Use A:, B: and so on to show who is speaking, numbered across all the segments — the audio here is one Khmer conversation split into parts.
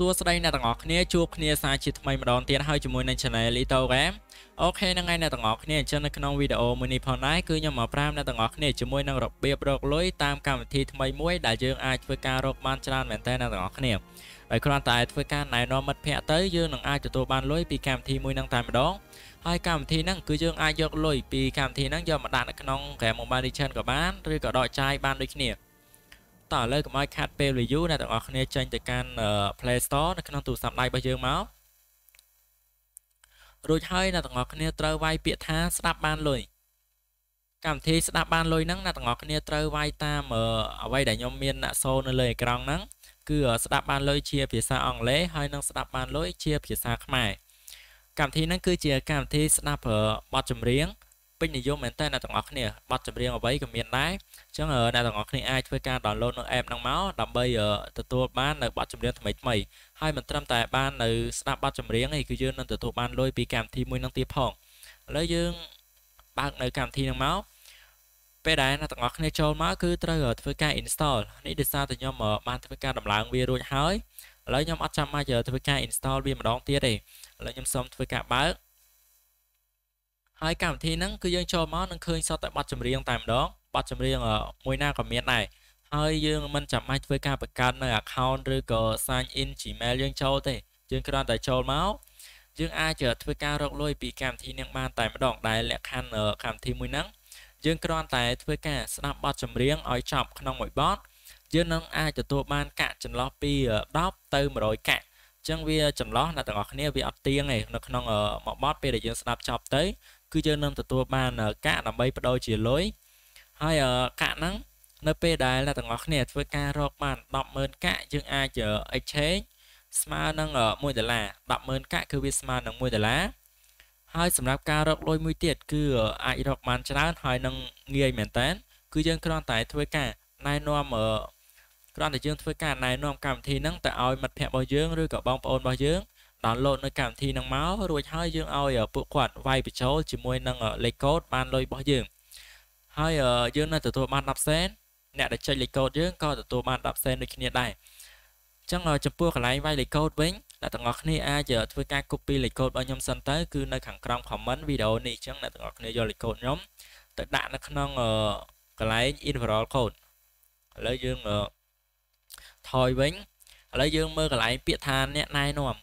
A: សួស្តីអ្នកទាំងអស់គ្នាជួបគ្នាសាជាថ្មីម្ដងទៀតហើយជាមួយនឹង Channel Litogram អូខេហ្នឹងហើយអ្នកទាំងអស់គ្នាអញ្ចឹងនៅក្នុងវីដេអូមួយនេះផងដែរគឺខ្ញុំមកប្រាមអ្នកទាំងអស់គ្នាជាមួយនឹងរបៀបរកលុយតាមកម្មវិធីថ្មីមួយដែលយើងអាចធ្វើការរកបានច្រើនមែនតើអ្នកទាំងអស់គ្នាហើយគ្រាន់តែធ្វើការណែនាំមិត្តភ័ក្តិទៅយើងនឹងអាចទទួលបានលុយពីកម្មវិធីមួយហ្នឹងតែម្ដងហើយកម្មវិធីហ្នឹងគឺយើងអាចយកលុយពីកម្មវិធីហ្នឹងយកមកដាក់នៅក្នុង Game Mobile Legends ក៏បានឬក៏ដកចាយបានដូចគ្នាតោះឥឡូវកុំឲ្យខាត់ពេលវេលាយូរអ្នកទាំងអស់គ្នាចេញទៅកាន់ Play Store នៅក្នុងទូរស័ព្ទដៃរបស់យើងមករួចហើយអ្នកទាំងអស់គ្នាត្រូវវាយពាក្យថាស្ដាប់បានលុយកម្មវិធីស្ដាប់បានលុយហ្នឹងអ្នកទាំងអស់គ្នាត្រូវវាយតាម អ្វីដែលខ្ញុំមានអក្សរនៅលើអេក្រង់ហ្នឹងគឺស្ដាប់បានលុយជាភាសាអង់គ្លេសហើយនិងស្ដាប់បានលុយជា ភាសាខ្មែរកម្មវិធីហ្នឹងគឺជាកម្មវិធីស្ដាប់បទចម្រៀងពេញនិយមមែនតើអ្នកទាំងអស់គ្នាបတ်ចម្រៀងអ្វីក៏មានដែរអញ្ចឹងអ្នកទាំងអស់គ្នាអាចធ្វើការ download នៅ app ហ្នឹងមកដើម្បីទទួលបាននៅបတ်ចម្រៀងថ្មីថ្មីហើយមិនត្រឹមតែបាននៅស្ដាប់បတ်ចម្រៀងទេគឺយើងនឹងទទួលបានលុយពីកម្មវិធីមួយហ្នឹងទៀតផងឥឡូវយើងបើកនៅកម្មវិធីហ្នឹងមកពេលដែលអ្នកទាំងអស់គ្នាចូលមកគឺត្រូវធ្វើការ install នេះដោយសារតែខ្ញុំបានធ្វើការដំឡើងវារួចហើយឥឡូវខ្ញុំអត់ចាំបាច់ធ្វើការ install វាម្ដងទៀតទេឥឡូវខ្ញុំសូមធ្វើការបើកហើយកម្មវិធីហ្នឹងគឺយើងចូលមកនឹងឃើញសតតែប័ណ្ណចម្រៀងតែម្ដងប័ណ្ណចម្រៀងមួយណាក៏មានដែរហើយយើងមិនចាំបាច់ធ្វើការបង្កើតនៅ account ឬក៏ sign in Gmail យើងចូលទេយើងគ្រាន់តែចូលមកយើងអាចធ្វើការរកលុយពីកម្មវិធីនឹងបានតែម្ដងដែលលក្ខខណ្ឌកម្មវិធីមួយហ្នឹងយើងគ្រាន់តែធ្វើការស្ដាប់បទចម្រៀងឲ្យចប់ក្នុងមួយបទយើងនឹងអាចទទួលបានកាក់ចន្លោះពី10ទៅ100កាក់អញ្ចឹងវាចន្លោះអ្នកទាំងអស់គ្នាវាអត់ទៀងទេនៅក្នុងមួយបទពេលដែលយើងស្ដាប់ចប់ទៅគឺយើងនឹងទទួលបានកាក់ដើម្បីបដូរជាលុយហើយកាក់ហ្នឹងនៅពេលដែលអ្នកទាំងអស់គ្នាធ្វើការរកបាន100000កាក់យើងអាច exchange ស្មើនឹង1ដុល្លារ100000កាក់គឺវាស្មើនឹង1ដុល្លារហើយសម្រាប់ការរកលុយមួយទៀតគឺអាចរកបានច្រើនហើយនឹងងាយមែនតើគឺយើងគ្រាន់តែធ្វើការណែនាំគ្រាន់តែយើងធ្វើការណែនាំកម្មវិធីហ្នឹងទៅឲ្យមិត្តភ័ក្តិរបស់យើងឬក៏បងប្អូនរបស់យើង download នៅកម្មវិធីនឹងមករួចហើយយើងឲ្យពួកគាត់វាយបញ្ចូលជាមួយនឹងលេខកូដបានលុយរបស់យើងហើយយើងនៅទទួលបាន10សេនអ្នកដែលចុចលេខកូដយើងក៏ទទួលបាន10សេនដូចគ្នាដែរអញ្ចឹងចំពោះកន្លែងវាយលេខកូដវិញអ្នកទាំងអស់គ្នាអាចធ្វើការ copy លេខកូដរបស់ខ្ញុំសិនទៅគឺនៅខាងក្រោម comment វីដេអូនេះអញ្ចឹងអ្នកទាំងអស់គ្នាយកលេខកូដខ្ញុំទៅដាក់នៅក្នុងកន្លែង inverall code ឥឡូវយើងថយវិញឥឡូវយើងមើលកន្លែងពាក្យថាអ្នកណែនាំ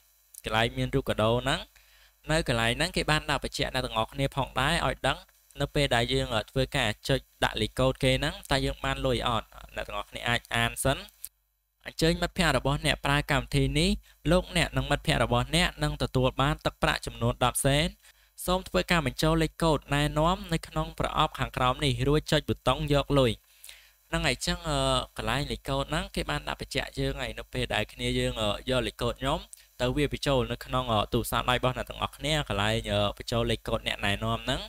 A: កន្លែងមានរូបកដោហ្នឹង នៅកន្លែងហ្នឹងគេបានដាក់បញ្ជាក់អ្នកទាំងអស់គ្នាផងដែរឲ្យដឹង នៅពេលដែលយើងធ្វើការចុចដាក់លីកូដគេហ្នឹងតើយើងបានលុយអត់អ្នកទាំងអស់គ្នាអាចអានសិនអញ្ជើញមិត្តភ័ក្តិរបស់អ្នកប្រើកម្មវិធីនេះលោកអ្នកនិងមិត្តភ័ក្តិរបស់អ្នកនឹងទទួលបានទឹកប្រាក់ចំនួន10សេនសូមធ្វើការបញ្ចូលលេខកូដណែនាំនៅក្នុងប្រអប់ខាងក្រោមនេះរួចចុចប៊ូតុងយកលុយហ្នឹងហើយអញ្ចឹងកន្លែងលេខកូដហ្នឹងគេបានដាក់បញ្ជាក់យើងហើយនៅពេលដែលគ្នាយើងយកលេខកូដខ្ញុំទៅវាបញ្ចូលនៅក្នុងទូរស័ព្ទដៃរបស់អ្នកទាំងអស់គ្នាកន្លែងបញ្ចូលលេខកូដអ្នកណែនាំហ្នឹង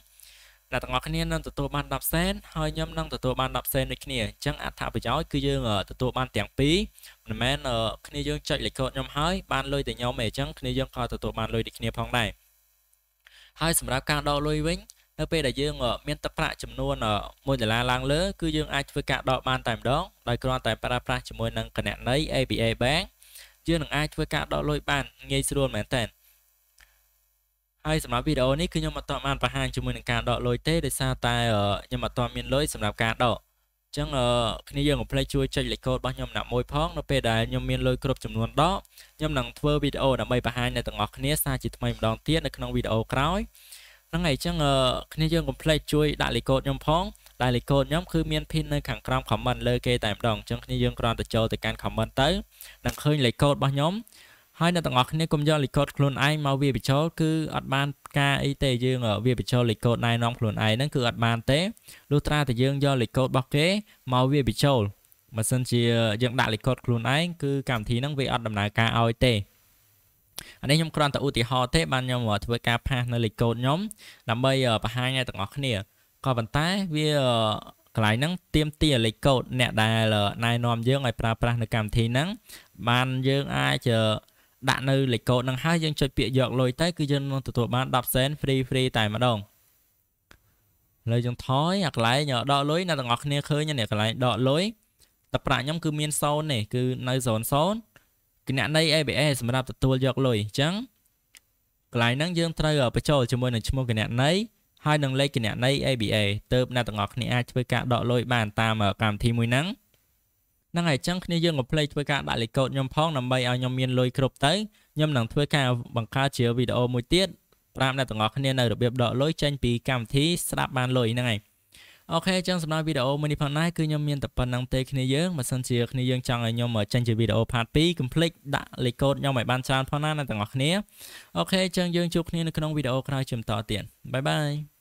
A: អ្នកទាំងអស់គ្នានឹងទទួលបាន10សេនហើយខ្ញុំនឹងទទួលបាន10សេនដូចគ្នាអញ្ចឹងអត្ថប្រយោជន៍គឺយើងទទួលបានទាំងពីរមិនមែនគ្នាយើងចុចលេខកូដខ្ញុំហើយបានលុយតែខ្ញុំឯងអញ្ចឹងគ្នាយើងក៏ទទួលបានលុយដូចគ្នាផងដែរហើយសម្រាប់ការដកលុយវិញនៅពេលដែលយើងមានទឹកប្រាក់ចំនួន1ដុល្លារឡើងលើ គឺយើងអាចធ្វើការដកបានតែម្ដងដោយគ្រាន់តែប្រើប្រាស់ជាមួយនឹងគណនី ABA Bank យើងនឹងអាចធ្វើការដកលុយបានងាយស្រួលមែនតើហើយសម្រាប់វីដេអូនេះគឺខ្ញុំអត់តបានបង្ហាញជាមួយនឹងការដកលុយទេដោយសារតែខ្ញុំអត់តមានលុយសម្រាប់ការដកអញ្ចឹងគ្នាយើងកុំភ្លេចជួយចុចលេខកូដរបស់ខ្ញុំណាក់មួយផងនៅពេលដែលខ្ញុំមានលុយគ្រប់ចំនួនដកខ្ញុំនឹងធ្វើវីដេអូដើម្បីបង្ហាញដល់ទាំងអស់គ្នាសារជាថ្មីម្ដងទៀតនៅក្នុងវីដេអូក្រោយហ្នឹងហើយអញ្ចឹងគ្នាយើងកុំភ្លេចជួយដាក់លេខកូដខ្ញុំផងដែលលេខកូដខ្ញុំគឺមាន pin នៅខាងក្រោម comment លើគេតែម្ដងអញ្ចឹងគ្នាយើងគ្រាន់តែចូលទៅកាន់ comment ទៅនឹងឃើញលេខកូដរបស់ខ្ញុំហើយអ្នកទាំងអស់គ្នាកុំយកលេខកូដខ្លួនឯងមកវាបញ្ចូលគឺអត់បានការអីទេយើងវាបញ្ចូលលេខកូដណែនាំខ្លួនឯងហ្នឹងគឺអត់បានទេលុះត្រាតែយើងយកលេខកូដរបស់គេមកវាបញ្ចូលបើសិនជាយើងដាក់លេខកូដខ្លួនឯងគឺកម្មវិធីហ្នឹងវាអត់ដំណើរការឲ្យទេអានេះខ្ញុំគ្រាន់តែឧទាហរណ៍ទេបានខ្ញុំធ្វើការផាសនៅលេខកូដខ្ញុំដើម្បីបង្ហាញឲ្យទាំងអស់គ្នាក៏ប៉ុន្តែវាកន្លែងហ្នឹងទៀមទាលេខកូដអ្នកដែលណែនាំយើងឲ្យប្រើប្រាស់នៅកម្មវិធីហ្នឹងបានយើងអាចដាក់នៅលេខកូដហ្នឹងហើយយើងចុចពាក្យយកលុយទៅគឺយើងនឹងទទួលបាន10សេន free free តែម្ដងលើយើងថយអាកន្លែងដកលុយអ្នកទាំងអស់គ្នាឃើញនេះកន្លែងដកលុយតែប្រាក់ខ្ញុំគឺមាន0នេះគឺនៅ00គណនី ABS សម្រាប់ទទួលយកលុយអញ្ចឹងកន្លែងហ្នឹងយើងត្រូវបញ្ចូលជាមួយនឹងឈ្មោះគណនីហើយនឹងលេខគណនី ABA ទៅអ្នកទាំងអស់គ្នាអាចធ្វើការដកលុយបានតាមកម្មវិធីមួយហ្នឹងហ្នឹងហើយអញ្ចឹងគ្នាយើងក៏ផ្លេចធ្វើការដាក់លេខកូដខ្ញុំផងដើម្បីឲ្យខ្ញុំមានលុយគ្រប់ទៅខ្ញុំនឹងធ្វើការបង្កើតជាវីដេអូមួយទៀតប្រាប់អ្នកទាំងអស់គ្នានៅរបៀបដកលុយចេញពីកម្មវិធីស្ដាប់បានលុយហ្នឹងហើយអូខេអញ្ចឹងសម្រាប់វីដេអូមួយនេះផងដែរគឺខ្ញុំមានតែប៉ុណ្្នឹងទេគ្នាយើងបើសិនជាគ្នាយើងចង់ឲ្យខ្ញុំចេញជាវីដេអូ part 2 complete ដាក់លេខកូដខ្ញុំឲ្យបានច្រើនផងណាអ្នកទាំងអស់គ្នាអូខេអញ្ចឹងយើងជួបគ្នានៅក្នុងវីដេអូក្រោយជាបន្តទៀតបាយបាយ